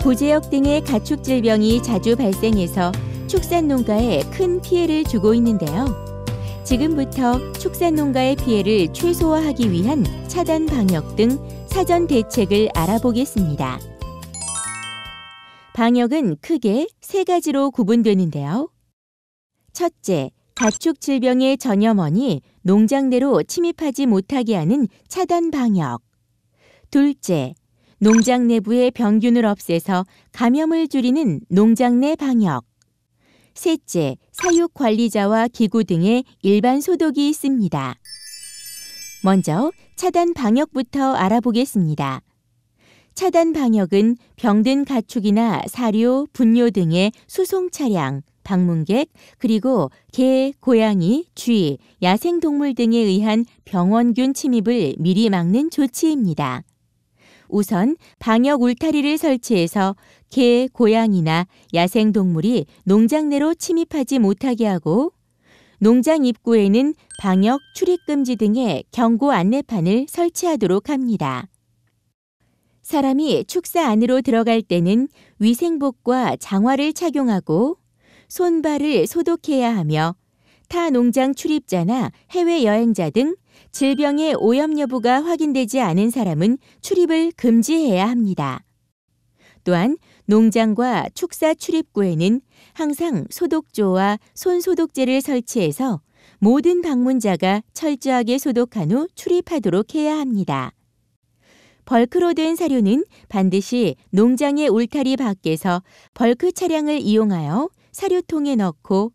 부재역 등의 가축 질병이 자주 발생해서 축산 농가에 큰 피해를 주고 있는데요. 지금부터 축산 농가의 피해를 최소화하기 위한 차단 방역 등 사전 대책을 알아보겠습니다. 방역은 크게 세 가지로 구분되는데요. 첫째, 가축 질병의 전염원이 농장내로 침입하지 못하게 하는 차단 방역. 둘째, 농장 내부의 병균을 없애서 감염을 줄이는 농장 내 방역. 셋째, 사육 관리자와 기구 등의 일반 소독이 있습니다. 먼저 차단 방역부터 알아보겠습니다. 차단 방역은 병든 가축이나 사료, 분뇨 등의 수송 차량, 방문객, 그리고 개, 고양이, 쥐, 야생동물 등에 의한 병원균 침입을 미리 막는 조치입니다. 우선 방역 울타리를 설치해서 개, 고양이나 야생동물이 농장 내로 침입하지 못하게 하고 농장 입구에는 방역 출입금지 등의 경고 안내판을 설치하도록 합니다. 사람이 축사 안으로 들어갈 때는 위생복과 장화를 착용하고 손발을 소독해야 하며 타 농장 출입자나 해외 여행자 등 질병의 오염 여부가 확인되지 않은 사람은 출입을 금지해야 합니다. 또한 농장과 축사 출입구에는 항상 소독조와 손소독제를 설치해서 모든 방문자가 철저하게 소독한 후 출입하도록 해야 합니다. 벌크로 된 사료는 반드시 농장의 울타리 밖에서 벌크 차량을 이용하여 사료통에 넣고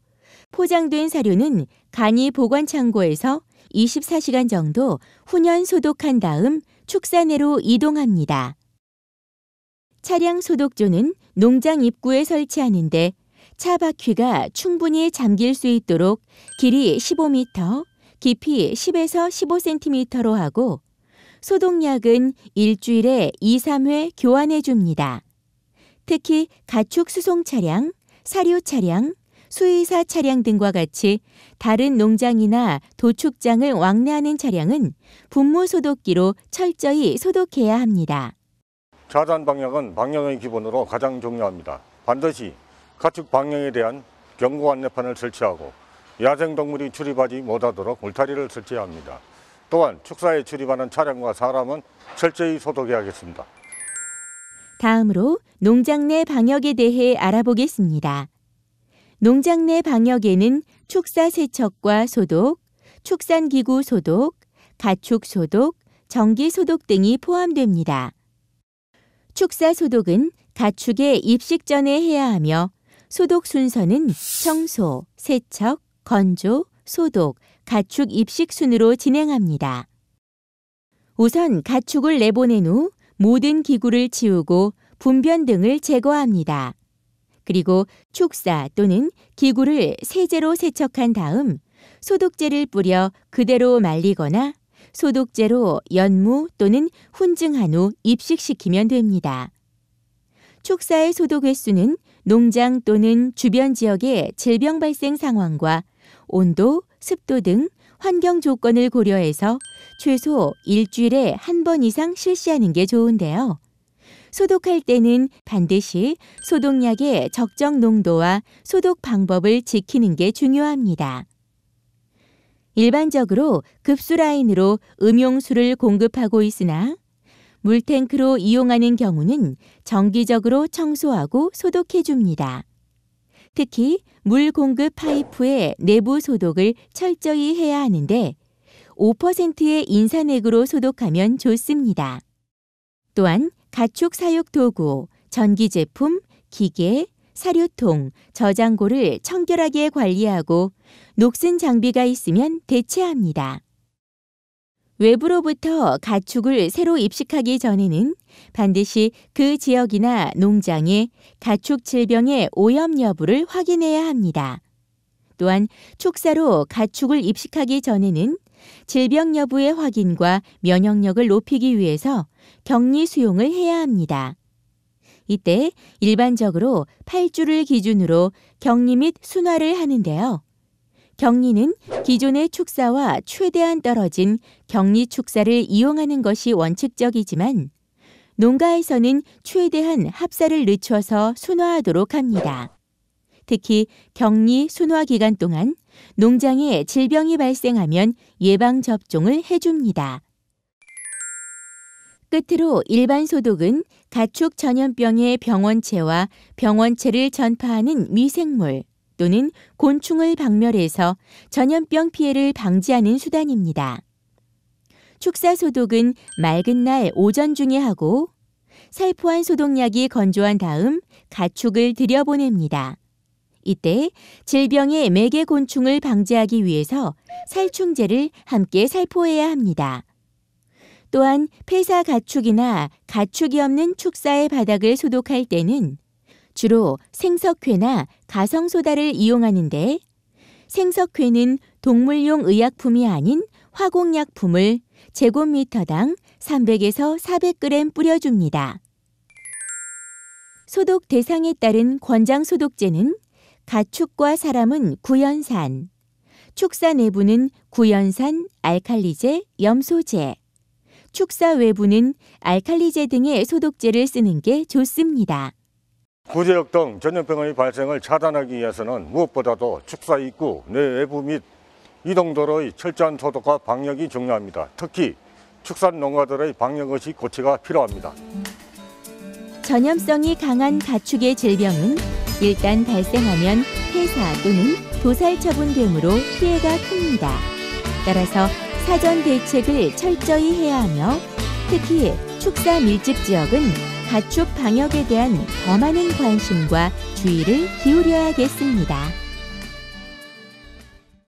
포장된 사료는 간이 보관 창고에서 24시간 정도 훈연 소독한 다음 축사내로 이동합니다. 차량 소독조는 농장 입구에 설치하는데 차 바퀴가 충분히 잠길 수 있도록 길이 15m, 깊이 10에서 15cm로 하고 소독약은 일주일에 2, 3회 교환해 줍니다. 특히 가축 수송 차량, 사료 차량, 수의사 차량 등과 같이 다른 농장이나 도축장을 왕래하는 차량은 분무 소독기로 철저히 소독해야 합니다. 자단 방역은 방역의 기본으로 가장 중요합니다. 반드시 가축 방역에 대한 경고 안내판을 설치하고 야생동물이 출입하지 못하도록 울타리를 설치해야 합니다. 또한 축사에 출입하는 차량과 사람은 철저히 소독해야겠습니다. 다음으로 농장 내 방역에 대해 알아보겠습니다. 농장 내 방역에는 축사 세척과 소독, 축산기구 소독, 가축 소독, 전기 소독 등이 포함됩니다. 축사 소독은 가축의 입식 전에 해야 하며 소독 순서는 청소, 세척, 건조, 소독, 가축 입식 순으로 진행합니다. 우선 가축을 내보낸 후 모든 기구를 치우고 분변 등을 제거합니다. 그리고 축사 또는 기구를 세제로 세척한 다음 소독제를 뿌려 그대로 말리거나 소독제로 연무 또는 훈증한 후 입식시키면 됩니다. 축사의 소독 횟수는 농장 또는 주변 지역의 질병 발생 상황과 온도, 습도 등 환경 조건을 고려해서 최소 일주일에 한 번 이상 실시하는 게 좋은데요. 소독할 때는 반드시 소독약의 적정 농도와 소독 방법을 지키는 게 중요합니다. 일반적으로 급수라인으로 음용수를 공급하고 있으나 물탱크로 이용하는 경우는 정기적으로 청소하고 소독해 줍니다. 특히 물 공급 파이프의 내부 소독을 철저히 해야 하는데 5%의 인산액으로 소독하면 좋습니다. 또한 가축 사육 도구, 전기 제품, 기계, 사료통, 저장고를 청결하게 관리하고 녹슨 장비가 있으면 대체합니다. 외부로부터 가축을 새로 입식하기 전에는 반드시 그 지역이나 농장에 가축 질병의 오염 여부를 확인해야 합니다. 또한 축사로 가축을 입식하기 전에는 질병 여부의 확인과 면역력을 높이기 위해서 격리 수용을 해야 합니다. 이때 일반적으로 8주를 기준으로 격리 및 순화를 하는데요. 격리는 기존의 축사와 최대한 떨어진 격리 축사를 이용하는 것이 원칙적이지만 농가에서는 최대한 합사를 늦춰서 순화하도록 합니다. 특히 격리 순화 기간 동안 농장에 질병이 발생하면 예방접종을 해줍니다. 끝으로 일반 소독은 가축 전염병의 병원체와 병원체를 전파하는 미생물 또는 곤충을 박멸해서 전염병 피해를 방지하는 수단입니다. 축사 소독은 맑은 날 오전 중에 하고 살포한 소독약이 건조한 다음 가축을 들여보냅니다. 이때 질병의 매개 곤충을 방지하기 위해서 살충제를 함께 살포해야 합니다. 또한 폐사 가축이나 가축이 없는 축사의 바닥을 소독할 때는 주로 생석회나 가성소다를 이용하는데 생석회는 동물용 의약품이 아닌 화공약품을 제곱미터당 300에서 400g 뿌려줍니다. 소독 대상에 따른 권장 소독제는 가축과 사람은 구연산, 축사 내부는 구연산, 알칼리제, 염소제, 축사 외부는 알칼리제 등의 소독제를 쓰는 게 좋습니다. 구제역 등 전염병의 발생을 차단하기 위해서는 무엇보다도 축사 입구, 내 외부 및 이동도로의 철저한 소독과 방역이 중요합니다. 특히 축산 농가들의 방역의식 고치가 필요합니다. 전염성이 강한 가축의 질병은 일단 발생하면 폐사 또는 도살 처분됨으로 피해가 큽니다. 따라서 사전 대책을 철저히 해야 하며 특히 축사 밀집 지역은 가축 방역에 대한 더 많은 관심과 주의를 기울여야겠습니다.